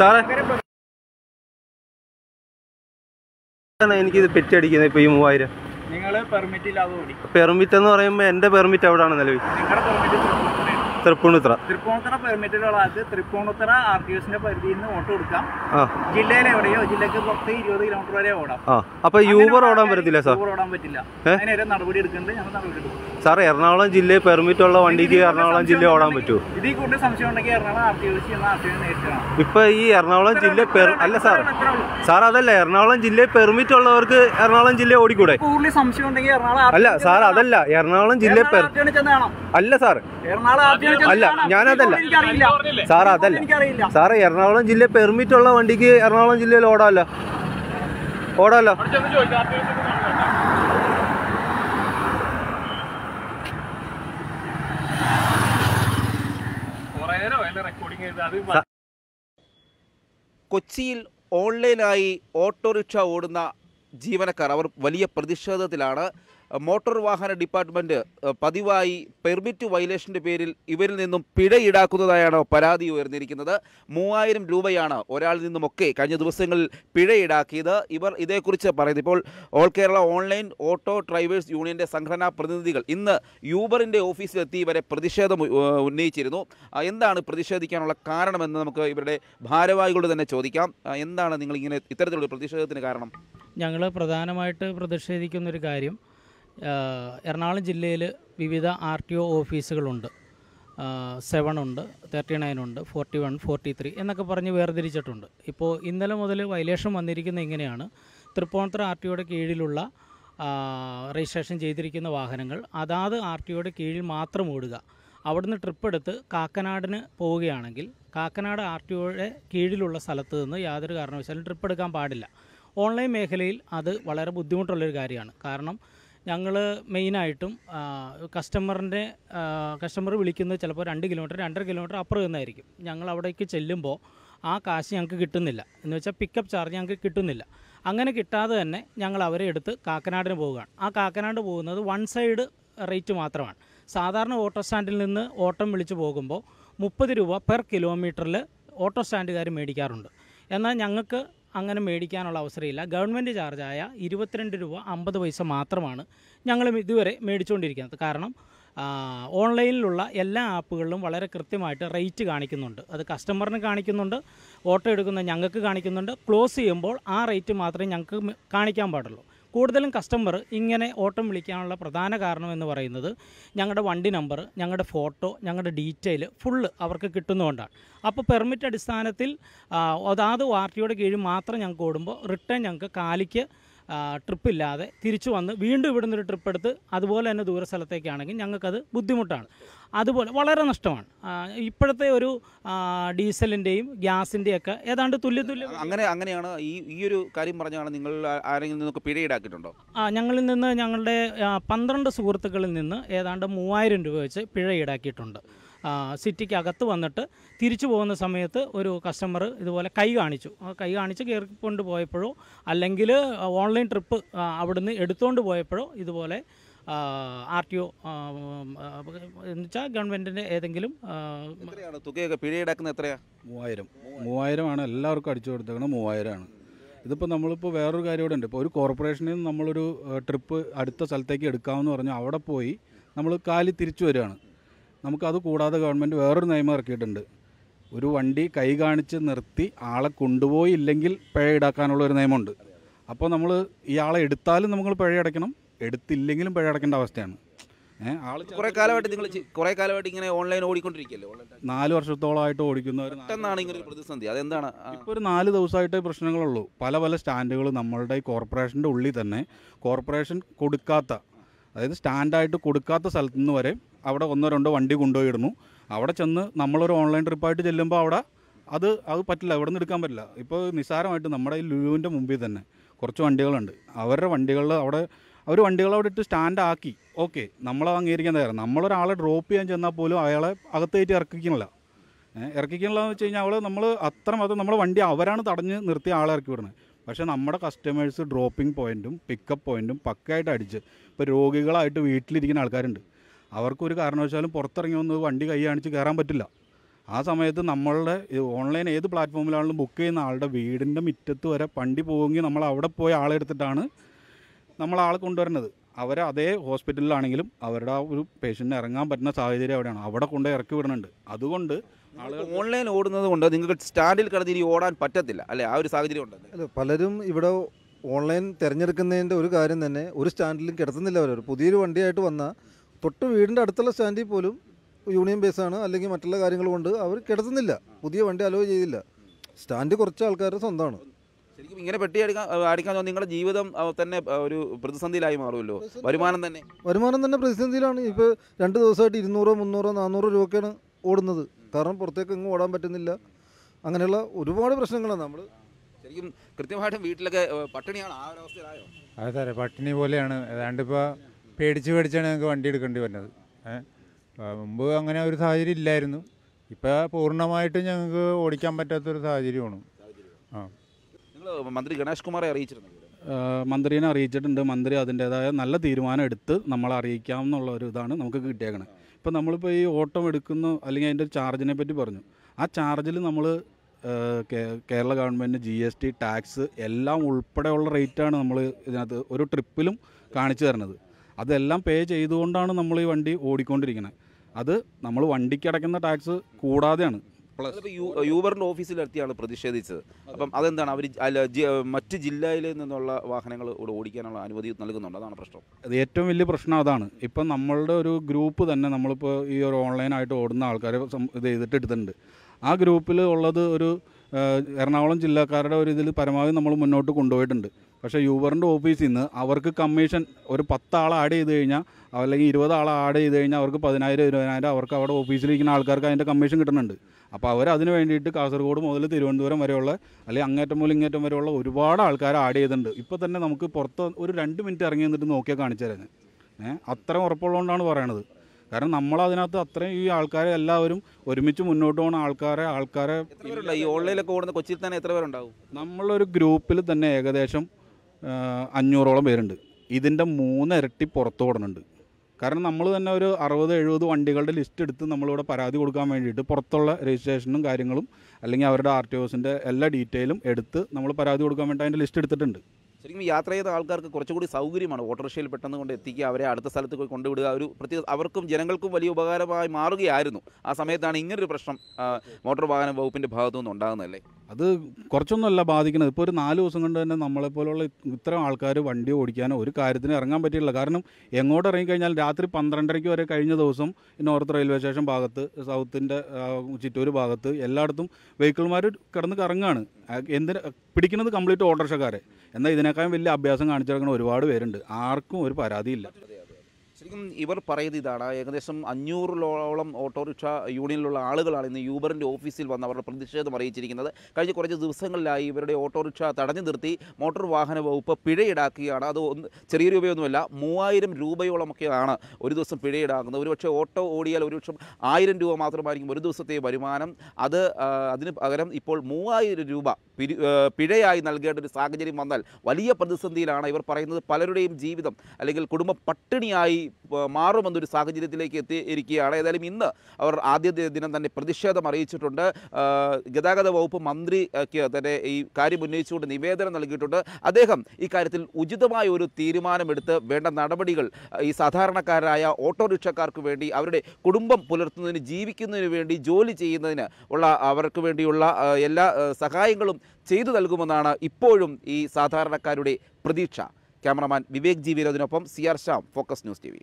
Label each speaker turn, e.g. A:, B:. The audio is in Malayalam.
A: സാറേ
B: എനിക്കിത് പെറ്റടിക്കുന്നത് ഇപ്പൊ ഈ മൂവായിരം പെർമിറ്റ് എന്ന് പറയുമ്പോ എന്റെ പെർമിറ്റ് എവിടെയാണ് നിലവിൽ തൃപ്പൂണിത്തറ തൃപ്പൂണിത്തറ പെർമിറ്റ് ആൾക്ക് തൃപ്പൂണിത്തറ ആർ ടി എസിന്റെ പരിധിയിൽ നിന്ന് ഓട്ടം കൊടുക്കാം ജില്ലയിൽ എവിടെയോ ജില്ലക്ക് പുറത്ത് ഇരുപത് കിലോമീറ്റർ വരെ ഓടാം അപ്പൊ യൂബർ ഓടാൻ പറ്റില്ല സാർ ഓടാൻ പറ്റില്ല നടപടി എടുക്കുന്നുണ്ട് സാർ എറണാകുളം ജില്ലയിൽ പെർമിറ്റ് ഉള്ള വണ്ടിക്ക് എറണാകുളം ജില്ല ഓടാൻ പറ്റുമോ ഇതിൽ കൂടുതൽ സംശയം ഉണ്ടെങ്കിൽ എറണാകുളം ആർ ടി എസ് ഇപ്പൊ ഈ എറണാകുളം ജില്ല അല്ല സാർ സാർ അതല്ല എറണാകുളം ജില്ലയിൽ പെർമിറ്റ് ഉള്ളവർക്ക് എറണാകുളം ജില്ല ഓടിക്കൂടെ സംശയം അല്ല സാർ അതല്ല എറണാകുളം ജില്ലയിൽ അല്ല സാർ എറണാകുളം അല്ല ഞാനതല്ല സാർ അതല്ല സാർ എറണാകുളം ജില്ല പെർമിറ്റ് ഉള്ള വണ്ടിക്ക് എറണാകുളം ജില്ലയിൽ ഓടാമല്ലോ ഓടാമല്ലോ
A: കൊച്ചിയിൽ ഓൺലൈനായി ഓട്ടോറിക്ഷ ഓടുന്ന ജീവനക്കാർ അവർ വലിയ പ്രതിഷേധത്തിലാണ് മോട്ടോർ വാഹന ഡിപ്പാർട്ട്മെൻറ്റ് പതിവായി പെർമിറ്റ് വയലേഷൻ്റെ പേരിൽ ഇവരിൽ നിന്നും പിഴ ഈടാക്കുന്നതായാണ് പരാതി ഉയർന്നിരിക്കുന്നത് മൂവായിരം രൂപയാണ് ഒരാളിൽ നിന്നുമൊക്കെ കഴിഞ്ഞ ദിവസങ്ങളിൽ പിഴ ഈടാക്കിയത് ഇവർ ഇതേക്കുറിച്ച് പറയുന്നത് ഇപ്പോൾ all Kerala online auto drivers യൂണിയൻ്റെ സംഘടനാ പ്രതിനിധികൾ ഇന്ന് യൂബറിൻ്റെ ഓഫീസിലെത്തി ഇവരെ പ്രതിഷേധം ഉന്നയിച്ചിരുന്നു എന്താണ് പ്രതിഷേധിക്കാനുള്ള കാരണമെന്ന് നമുക്ക് ഇവരുടെ ഭാരവാഹികളോട് തന്നെ ചോദിക്കാം എന്താണ് നിങ്ങൾ ഇങ്ങനെ ഇത്തരത്തിലുള്ള പ്രതിഷേധത്തിന് കാരണം
B: ഞങ്ങൾ പ്രധാനമായിട്ട് പ്രതിഷേധിക്കുന്നൊരു കാര്യം എറണാകുളം ജില്ലയിൽ വിവിധ ആർ ടി ഒ ഓഫീസുകളുണ്ട് സെവൻ ഉണ്ട് തേർട്ടി നയൻ ഉണ്ട് ഫോർട്ടി വൺ ഫോർട്ടി ത്രീ എന്നൊക്കെ പറഞ്ഞ് വേർതിരിച്ചിട്ടുണ്ട് ഇപ്പോൾ ഇന്നലെ മുതൽ വൈലേഷൻ വന്നിരിക്കുന്നത് ഇങ്ങനെയാണ് തൃപ്പൂണിത്തുറ ആർ ടി ഒയുടെ കീഴിലുള്ള രജിസ്ട്രേഷൻ ചെയ്തിരിക്കുന്ന വാഹനങ്ങൾ അതാത് ആർ ടി ഒയുടെ കീഴിൽ മാത്രം ഓടുക അവിടുന്ന് ട്രിപ്പ് എടുത്ത് കാക്കനാടിന് പോവുകയാണെങ്കിൽ കാക്കനാട് ആർ ടി ഒയുടെ കീഴിലുള്ള സ്ഥലത്ത് നിന്ന് യാതൊരു കാരണവശാലും ട്രിപ്പ് എടുക്കാൻ പാടില്ല ഓൺലൈൻ മേഖലയിൽ അത് വളരെ ബുദ്ധിമുട്ടുള്ളൊരു കാര്യമാണ് കാരണം ഞങ്ങൾ മെയിനായിട്ടും കസ്റ്റമറിൻ്റെ കസ്റ്റമർ വിളിക്കുന്നത് ചിലപ്പോൾ രണ്ട് കിലോമീറ്റർ രണ്ടര കിലോമീറ്റർ അപ്പുറം നിന്നായിരിക്കും ഞങ്ങൾ അവിടേക്ക് ചെല്ലുമ്പോൾ ആ കാശ് ഞങ്ങൾക്ക് കിട്ടുന്നില്ല എന്ന് വെച്ചാൽ പിക്കപ്പ് ചാർജ് ഞങ്ങൾക്ക് കിട്ടുന്നില്ല അങ്ങനെ കിട്ടാതെ തന്നെ ഞങ്ങൾ അവരെ എടുത്ത് കാക്കനാടിന് പോവുകയാണ് ആ കാക്കനാട് പോകുന്നത് വൺ സൈഡ് റേറ്റ് മാത്രമാണ് സാധാരണ ഓട്ടോ സ്റ്റാൻഡിൽ നിന്ന് ഓട്ടം വിളിച്ച് പോകുമ്പോൾ മുപ്പത് രൂപ പെർ കിലോമീറ്ററിൽ ഓട്ടോ സ്റ്റാൻഡുകാർ മേടിക്കാറുണ്ട് എന്നാൽ ഞങ്ങൾക്ക് അങ്ങനെ മേടിക്കാനുള്ള അവസരമില്ല ഗവൺമെൻറ് ചാർജായ ഇരുപത്തിരണ്ട് രൂപ അമ്പത് പൈസ മാത്രമാണ് ഞങ്ങൾ ഇതുവരെ മേടിച്ചുകൊണ്ടിരിക്കുന്നത് കാരണം ഓൺലൈനിലുള്ള എല്ലാ ആപ്പുകളിലും വളരെ കൃത്യമായിട്ട് റേറ്റ് കാണിക്കുന്നുണ്ട് അത് കസ്റ്റമറിന് കാണിക്കുന്നുണ്ട് ഓട്ടോ എടുക്കുന്ന ഞങ്ങൾക്ക് കാണിക്കുന്നുണ്ട് ക്ലോസ് ചെയ്യുമ്പോൾ ആ റേറ്റ് മാത്രമേ ഞങ്ങൾക്ക് കാണിക്കാൻ പാടുള്ളൂ കൂടുതലും കസ്റ്റമർ ഇങ്ങനെ ഓട്ടം വിളിക്കാനുള്ള പ്രധാന കാരണം എന്ന് പറയുന്നത് ഞങ്ങളുടെ വണ്ടി നമ്പർ ഞങ്ങളുടെ ഫോട്ടോ ഞങ്ങളുടെ ഡീറ്റെയിൽ ഫുള്ള് അവർക്ക് കിട്ടുന്നതുകൊണ്ടാണ് അപ്പോൾ പെർമിറ്റ് അടിസ്ഥാനത്തിൽ അതാത് പാർട്ടിയുടെ കീഴിൽ മാത്രം ഞങ്ങൾക്ക് ഓടുമ്പോൾ റിട്ടേൺ ഞങ്ങൾക്ക് കാലിക്ക് ട്രിപ്പില്ലാതെ തിരിച്ചു വന്ന് വീണ്ടും ഇവിടെ നിന്നൊരു ട്രിപ്പ് എടുത്ത് അതുപോലെ തന്നെ ദൂര സ്ഥലത്തേക്കാണെങ്കിൽ ഞങ്ങൾക്കത് ബുദ്ധിമുട്ടാണ് അതുപോലെ വളരെ നഷ്ടമാണ് ഇപ്പോഴത്തെ ഒരു ഡീസലിൻ്റെയും ഗ്യാസിൻ്റെയൊക്കെ ഏതാണ്ട് തുല്യ തുല്യ അങ്ങനെ അങ്ങനെയാണ് ഈ ഈ ഒരു
A: കാര്യം പറഞ്ഞാണ് നിങ്ങൾ ആരെങ്കിലും നിന്നൊക്കെ പിഴ ഈടാക്കിയിട്ടുണ്ടോ
B: ആ ഞങ്ങളിൽ നിന്ന് ഞങ്ങളുടെ പന്ത്രണ്ട് സുഹൃത്തുക്കളിൽ നിന്ന് ഏതാണ്ട് മൂവായിരം രൂപ വെച്ച് പിഴ ഈടാക്കിയിട്ടുണ്ട് സിറ്റിക്കകത്ത് വന്നിട്ട് തിരിച്ചു പോകുന്ന സമയത്ത് ഒരു കസ്റ്റമർ ഇതുപോലെ കൈ കാണിച്ചു ആ കൈ കാണിച്ച് കയറിക്കൊണ്ട് പോയപ്പോഴോ അല്ലെങ്കിൽ ഓൺലൈൻ ട്രിപ്പ് അവിടുന്ന് എടുത്തുകൊണ്ട് പോയപ്പോഴോ ഇതുപോലെ ആർ ടി ഒ എന്നുവെച്ചാൽ ഗവൺമെൻറ്റിൻ്റെ ഏതെങ്കിലും തുകയൊക്കെ പിഴ ഈടാക്കുന്നത് എത്രയാണ്
C: മൂവായിരം മൂവായിരമാണ് എല്ലാവർക്കും അടിച്ചു കൊടുത്തേക്കുന്നത് മൂവായിരമാണ് ഇതിപ്പോൾ നമ്മളിപ്പോൾ വേറൊരു കാര്യം ഇവിടെ ഉണ്ട് ഇപ്പോൾ ഒരു കോർപ്പറേഷനിൽ നിന്ന് നമ്മളൊരു ട്രിപ്പ് അടുത്ത സ്ഥലത്തേക്ക് എടുക്കാമെന്ന് പറഞ്ഞു അവിടെ പോയി നമ്മൾ കാലി തിരിച്ചു വരികയാണ് നമുക്കത് കൂടാതെ ഗവൺമെൻറ് വേറൊരു നിയമം ഇറക്കിയിട്ടുണ്ട് ഒരു വണ്ടി കൈ കാണിച്ച് നിർത്തി ആളെ കൊണ്ടുപോയി ഇല്ലെങ്കിൽ പിഴ ഈടാക്കാനുള്ള ഒരു നിയമമുണ്ട് അപ്പോൾ നമ്മൾ ഇയാളെ എടുത്താലും നമ്മൾ പിഴ അടയ്ക്കണം എടുത്തില്ലെങ്കിലും പിഴ അടയ്ക്കേണ്ട അവസ്ഥയാണ് ആൾ കുറേ
A: കാലമായിട്ട് നിങ്ങൾ കുറേ കാലമായിട്ട് ഇങ്ങനെ ഓൺലൈൻ ഓടിക്കൊണ്ടിരിക്കുകയല്ലേ
C: നാല് വർഷത്തോളമായിട്ട് ഓടിക്കുന്നവർ
A: പെട്ടെന്നാണ് ഇങ്ങനെ പ്രതിസന്ധി അതെന്താണ് ഇപ്പോൾ
C: ഒരു നാല് ദിവസമായിട്ടേ പ്രശ്നങ്ങളുള്ളൂ പല പല സ്റ്റാൻഡുകൾ നമ്മളുടെ കോർപ്പറേഷൻ്റെ ഉള്ളിൽ തന്നെ കോർപ്പറേഷൻ കൊടുക്കാത്ത അതായത് സ്റ്റാൻഡായിട്ട് കൊടുക്കാത്ത സ്ഥലത്തുനിന്ന് വരെ അവിടെ ഒന്നോ രണ്ടോ വണ്ടി കൊണ്ടുപോയിടുന്നു അവിടെ ചെന്ന് നമ്മളൊരു ഓൺലൈൻ ട്രിപ്പായിട്ട് ചെല്ലുമ്പോൾ അവിടെ അത് അത് പറ്റില്ല അവിടെ നിന്ന് എടുക്കാൻ പറ്റില്ല ഇപ്പോൾ നിസ്സാരമായിട്ട് നമ്മുടെ ഈ ലുവിൻ്റെ മുമ്പിൽ തന്നെ കുറച്ച് വണ്ടികളുണ്ട് അവരുടെ വണ്ടികളിൽ അവിടെ അവർ വണ്ടികൾ അവിടെ ഇട്ട് സ്റ്റാൻഡ് ആക്കി ഓക്കെ നമ്മളത് അംഗീകരിക്കാൻ തയ്യാറാണ് നമ്മളൊരാളെ ഡ്രോപ്പ് ചെയ്യാൻ ചെന്നാൽ പോലും അയാളെ അകത്തേറ്റ് ഇറക്കിക്കണില്ല എന്ന് വെച്ച് കഴിഞ്ഞാൽ അവൾ നമ്മൾ അത്ര മാത്രം വണ്ടി അവരാണ് തടഞ്ഞ് നിർത്തി ആളെ ഇറക്കി വിടുന്നത് പക്ഷേ നമ്മുടെ കസ്റ്റമേഴ്സ് ഡ്രോപ്പിംഗ് പോയിൻറ്റും പിക്കപ്പ് പോയിൻറ്റും പക്കായിട്ട് അടിച്ച് ഇപ്പോൾ രോഗികളായിട്ട് വീട്ടിലിരിക്കുന്ന ആൾക്കാരുണ്ട് അവർക്കൊരു കാരണവശാലും പുറത്തിറങ്ങി ഒന്ന് വണ്ടി കൈ കാണിച്ച് കയറാൻ പറ്റില്ല ആ സമയത്ത് നമ്മളുടെ ഓൺലൈൻ ഏത് പ്ലാറ്റ്ഫോമിലാണെങ്കിലും ബുക്ക് ചെയ്യുന്ന ആളുടെ വീടിൻ്റെ മുറ്റത്ത് വരെ വണ്ടി പോകുമെങ്കിൽ നമ്മൾ അവിടെ പോയി ആളെടുത്തിട്ടാണ് നമ്മൾ ആളെ കൊണ്ടുവരുന്നത് അവർ അതേ ഹോസ്പിറ്റലിലാണെങ്കിലും അവരുടെ ആ ഒരു പേഷ്യൻറ്റിന് ഇറങ്ങാൻ പറ്റുന്ന സാഹചര്യം അവിടെയാണ് അവിടെ കൊണ്ട് ഇറക്കി വിടുന്നുണ്ട് അതുകൊണ്ട് ഓൺലൈൻ ഓടുന്നത് കൊണ്ട് നിങ്ങൾക്ക് സ്റ്റാൻഡിൽ കിടന്നിരി ഓടാൻ പറ്റത്തില്ല അല്ലെ ആ ഒരു സാഹചര്യം ഉണ്ട് പലരും ഇവിടെ ഓൺലൈൻ തിരഞ്ഞെടുക്കുന്നതിൻ്റെ ഒരു കാര്യം തന്നെ ഒരു സ്റ്റാൻഡിലും കിടത്തുന്നില്ല അവർ പുതിയൊരു വണ്ടിയായിട്ട് വന്നാൽ തൊട്ട് വീടിൻ്റെ അടുത്തുള്ള സ്റ്റാൻഡിൽ പോലും യൂണിയൻ ബേസാണ് അല്ലെങ്കിൽ മറ്റുള്ള കാര്യങ്ങൾ കൊണ്ട് അവർ കിടത്തുന്നില്ല പുതിയ വണ്ടി അലോ ചെയ്തില്ല സ്റ്റാൻഡ് കുറച്ച് ആൾക്കാരുടെ സ്വന്തമാണ്
A: ശരിക്കും ഇങ്ങനെ പെട്ടി അടിക്കാൻ അടിക്കാൻ നിങ്ങളുടെ ജീവിതം തന്നെ ഒരു പ്രതിസന്ധിയിലായി മാറുമല്ലോ വരുമാനം തന്നെ
B: വരുമാനം തന്നെ പ്രതിസന്ധിയിലാണ് ഇപ്പോൾ രണ്ട് ദിവസമായിട്ട് ഇരുന്നൂറോ മുന്നൂറോ നാനൂറോ രൂപയ്ക്കാണ് ഓടുന്നത് കാരണം പുറത്തേക്ക് എങ്ങും ഓടാൻ പറ്റുന്നില്ല അങ്ങനെയുള്ള ഒരുപാട് പ്രശ്നങ്ങളാണ് നമ്മൾ
A: ശരിക്കും കൃത്യമായിട്ടും വീട്ടിലൊക്കെ പട്ടിണിയാണ് ആ ഒരു അവസ്ഥയിലായോ
B: അതെ സാറേ പട്ടിണി പോലെയാണ് ഏതാണ്ടിപ്പോൾ പേടിച്ച് പേടിച്ചാണ് ഞങ്ങൾക്ക് വണ്ടി എടുക്കേണ്ടി വന്നത് മുമ്പ് അങ്ങനെ ഒരു സാഹചര്യം ഇല്ലായിരുന്നു ഇപ്പോൾ പൂർണ്ണമായിട്ട് ഞങ്ങൾക്ക് ഓടിക്കാൻ പറ്റാത്തൊരു സാഹചര്യമാണ് ആ മന്ത്രി ഗണേഷ്
C: കുമാറെ അറിയിച്ചിരുന്നു മന്ത്രിനെ അറിയിച്ചിട്ടുണ്ട് മന്ത്രി അതിൻ്റേതായ നല്ല തീരുമാനം എടുത്ത് നമ്മളെ അറിയിക്കാം എന്നുള്ള ഒരു ഇതാണ് നമുക്ക് കിട്ടിയേക്കണേ ഇപ്പം നമ്മളിപ്പോൾ ഈ ഓട്ടം എടുക്കുന്ന അല്ലെങ്കിൽ അതിൻ്റെ ചാർജിനെ പറ്റി പറഞ്ഞു ആ ചാർജിൽ നമ്മൾ Kerala government G S T tax എല്ലാം ഉൾപ്പെടെയുള്ള റേറ്റാണ് നമ്മൾ ഇതിനകത്ത് ഒരു ട്രിപ്പിലും കാണിച്ചു തരുന്നത് അതെല്ലാം പേ ചെയ്തുകൊണ്ടാണ് നമ്മൾ ഈ വണ്ടി ഓടിക്കൊണ്ടിരിക്കുന്നത് അത് നമ്മൾ വണ്ടിക്ക് അടയ്ക്കുന്ന ടാക്സ് കൂടാതെയാണ്
A: പ്ലസ് യൂബറിൻ്റെ ഓഫീസിലെത്തിയാണ് പ്രതിഷേധിച്ചത് അപ്പം അതെന്താണ് അവർ മറ്റ് ജില്ലയിൽ നിന്നുള്ള വാഹനങ്ങൾ ഇവിടെ ഓടിക്കാനുള്ള അനുമതി നൽകുന്നുണ്ട് അതാണ് പ്രശ്നം
C: അത് ഏറ്റവും വലിയ പ്രശ്നം അതാണ് ഇപ്പം നമ്മളുടെ ഒരു ഗ്രൂപ്പ് തന്നെ നമ്മളിപ്പോൾ ഈ ഒരു ഓൺലൈനായിട്ട് ഓടുന്ന ആൾക്കാരെ ഇത് ചെയ്തിട്ട് എടുത്തിട്ടുണ്ട് ആ ഗ്രൂപ്പിൽ ഉള്ളത് ഒരു എറണാകുളം ജില്ലക്കാരുടെ ഒരു ഇതിൽ പരമാവധി നമ്മൾ മുന്നോട്ട് കൊണ്ടുപോയിട്ടുണ്ട് പക്ഷേ യൂബറിൻ്റെ ഓഫീസിൽ നിന്ന് അവർക്ക് കമ്മീഷൻ ഒരു പത്താൾ ആഡ് ചെയ്ത് കഴിഞ്ഞാൽ അല്ലെങ്കിൽ ഇരുപത് ആഡ് ചെയ്ത് കഴിഞ്ഞാൽ അവർക്ക് പതിനായിരം ഇരുപതിനായിരം അവർക്ക് അവിടെ ഓഫീസിലിരിക്കുന്ന ആൾക്കാർക്ക് അതിൻ്റെ കമ്മീഷൻ കിട്ടുന്നുണ്ട് അപ്പോൾ അവർ അതിന് വേണ്ടിയിട്ട് കാസർഗോഡ് മുതൽ തിരുവനന്തപുരം വരെയുള്ള അല്ലെങ്കിൽ അങ്ങേറ്റം മുതൽ ഇങ്ങേറ്റം വരെയുള്ള ഒരുപാട് ആൾക്കാർ ആഡ് ചെയ്തിട്ടുണ്ട് ഇപ്പോൾ തന്നെ നമുക്ക് പുറത്ത് ഒരു രണ്ട് മിനിറ്റ് ഇറങ്ങി നിന്നിട്ട് നോക്കിയാൽ കാണിച്ചു തരാൻ ഏഹ് അത്രയും ഉറപ്പുള്ളതുകൊണ്ടാണ് പറയണത് കാരണം നമ്മൾ അത്രയും ഈ ആൾക്കാരെ എല്ലാവരും ഒരുമിച്ച് മുന്നോട്ട് പോകുന്ന ആൾക്കാരെ ആൾക്കാരെ
A: ഈ ഓൺലൈനിലൊക്കെ ഓടുന്ന കൊച്ചിയിൽ തന്നെ എത്ര പേരുണ്ടാവും
C: നമ്മളൊരു ഗ്രൂപ്പിൽ തന്നെ ഏകദേശം അഞ്ഞൂറോളം പേരുണ്ട് ഇതിൻ്റെ മൂന്ന് ഇരട്ടി പുറത്ത് ഓടുന്നുണ്ട് കാരണം നമ്മൾ തന്നെ ഒരു അറുപത് എഴുപത് വണ്ടികളുടെ ലിസ്റ്റ് എടുത്ത് നമ്മളിവിടെ പരാതി കൊടുക്കാൻ വേണ്ടിയിട്ട് പുറത്തുള്ള രജിസ്ട്രേഷനും കാര്യങ്ങളും അല്ലെങ്കിൽ അവരുടെ ആർ ടി ഒസിൻ്റെ എല്ലാ ഡീറ്റെയിലും എടുത്ത് നമ്മൾ പരാതി കൊടുക്കാൻ വേണ്ടി അതിൻ്റെ ലിസ്റ്റ് എടുത്തിട്ടുണ്ട്
A: ശരിക്കും യാത്ര ചെയ്ത ആൾക്കാർക്ക് കുറച്ചുകൂടി സൗകര്യമാണ് ഓട്ടോറിക്ഷയിൽ പെട്ടെന്ന് കൊണ്ട് എത്തിക്കുക അവരെ അടുത്ത സ്ഥലത്ത് പോയി കൊണ്ടുവിടുക ഒരു പ്രത്യേക അവർക്കും ജനങ്ങൾക്കും വലിയ ഉപകാരമായി മാറുകയായിരുന്നു ആ സമയത്താണ് ഇങ്ങനൊരു പ്രശ്നം മോട്ടോർ വാഹന വകുപ്പിൻ്റെ ഭാഗത്തുനിന്ന് ഉണ്ടാകുന്നതല്ലേ
C: അത് കുറച്ചൊന്നുമല്ല ബാധിക്കുന്നത് ഇപ്പോൾ ഒരു നാല് ദിവസം കൊണ്ട് തന്നെ നമ്മളെപ്പോലുള്ള ഇത്തരം ആൾക്കാർ വണ്ടി ഓടിക്കാനോ ഒരു കാര്യത്തിന് ഇറങ്ങാൻ പറ്റിയില്ല കാരണം എങ്ങോട്ട് ഇറങ്ങിക്കഴിഞ്ഞാൽ രാത്രി പന്ത്രണ്ടരയ്ക്ക് വരെ കഴിഞ്ഞ ദിവസം നോർത്ത് റെയിൽവേ സ്റ്റേഷൻ ഭാഗത്ത് സൗത്തിൻ്റെ ചുറ്റൂർ ഭാഗത്ത് എല്ലായിടത്തും വെഹിക്കിൾമാർ കിടന്ന് കറങ്ങാണ് എന്തിന് പിടിക്കുന്നത് കംപ്ലീറ്റ് ഓട്ടോറിക്ഷക്കാരെ എന്നാൽ ഇതിനെ അതിനേക്കാളും വലിയ അഭ്യാസം കാണിച്ചു നടക്കുന്ന ഒരുപാട് പേരുണ്ട് ആർക്കും ഒരു പരാതിയില്ല
B: ശരിക്കും
A: ഇവർ പറയുന്നത് ഇതാണ് ഏകദേശം അഞ്ഞൂറിലോളം ഓട്ടോറിക്ഷ യൂണിയനിലുള്ള ആളുകളാണ് ഇന്ന് യൂബറിൻ്റെ ഓഫീസിൽ വന്ന് അവരുടെ പ്രതിഷേധം അറിയിച്ചിരിക്കുന്നത് കഴിഞ്ഞ കുറച്ച് ദിവസങ്ങളിലായി ഇവരുടെ ഓട്ടോറിക്ഷ തടഞ്ഞു നിർത്തി മോട്ടോർ വാഹന വകുപ്പ് പിഴ ഈടാക്കുകയാണ് അത് ചെറിയ രൂപയൊന്നുമല്ല മൂവായിരം രൂപയോളമൊക്കെയാണ് ഒരു ദിവസം പിഴ ഈടാക്കുന്നത് ഒരുപക്ഷെ ഓട്ടോ ഓടിയാൽ ഒരുപക്ഷം ആയിരം രൂപ മാത്രമായിരിക്കും ഒരു ദിവസത്തെ വരുമാനം അത് അതിന് പകരം ഇപ്പോൾ മൂവായിരം രൂപ പിഴയായി നൽകേണ്ട ഒരു സാഹചര്യം വന്നാൽ വലിയ പ്രതിസന്ധിയിലാണ് ഇവർ പറയുന്നത് പലരുടെയും ജീവിതം അല്ലെങ്കിൽ കുടുംബ പട്ടിണിയായി മാറുമെന്നൊരു സാഹചര്യത്തിലേക്ക് എത്തിയിരിക്കുകയാണ് ഏതായാലും ഇന്ന് അവർ ആദ്യ ദിനം തന്നെ പ്രതിഷേധം അറിയിച്ചിട്ടുണ്ട് ഗതാഗത വകുപ്പ് മന്ത്രിക്ക് തന്നെ ഈ കാര്യം ഉന്നയിച്ചുകൊണ്ട് നിവേദനം നൽകിയിട്ടുണ്ട് അദ്ദേഹം ഇക്കാര്യത്തിൽ ഉചിതമായ ഒരു തീരുമാനമെടുത്ത് വേണ്ട നടപടികൾ ഈ സാധാരണക്കാരായ ഓട്ടോറിക്ഷക്കാർക്ക് വേണ്ടി അവരുടെ കുടുംബം പുലർത്തുന്നതിന് ജീവിക്കുന്നതിന് വേണ്ടി ജോലി ചെയ്യുന്നതിന് ഉള്ള അവർക്ക് വേണ്ടിയുള്ള എല്ലാ സഹായങ്ങളും ചെയ്തു നൽകുമെന്നാണ് ഇപ്പോഴും ഈ സാധാരണക്കാരുടെ പ്രതീക്ഷ ക്യാമറമാൻ വിവേക് ജി വിനോദിനൊപ്പം C R Sham focus news T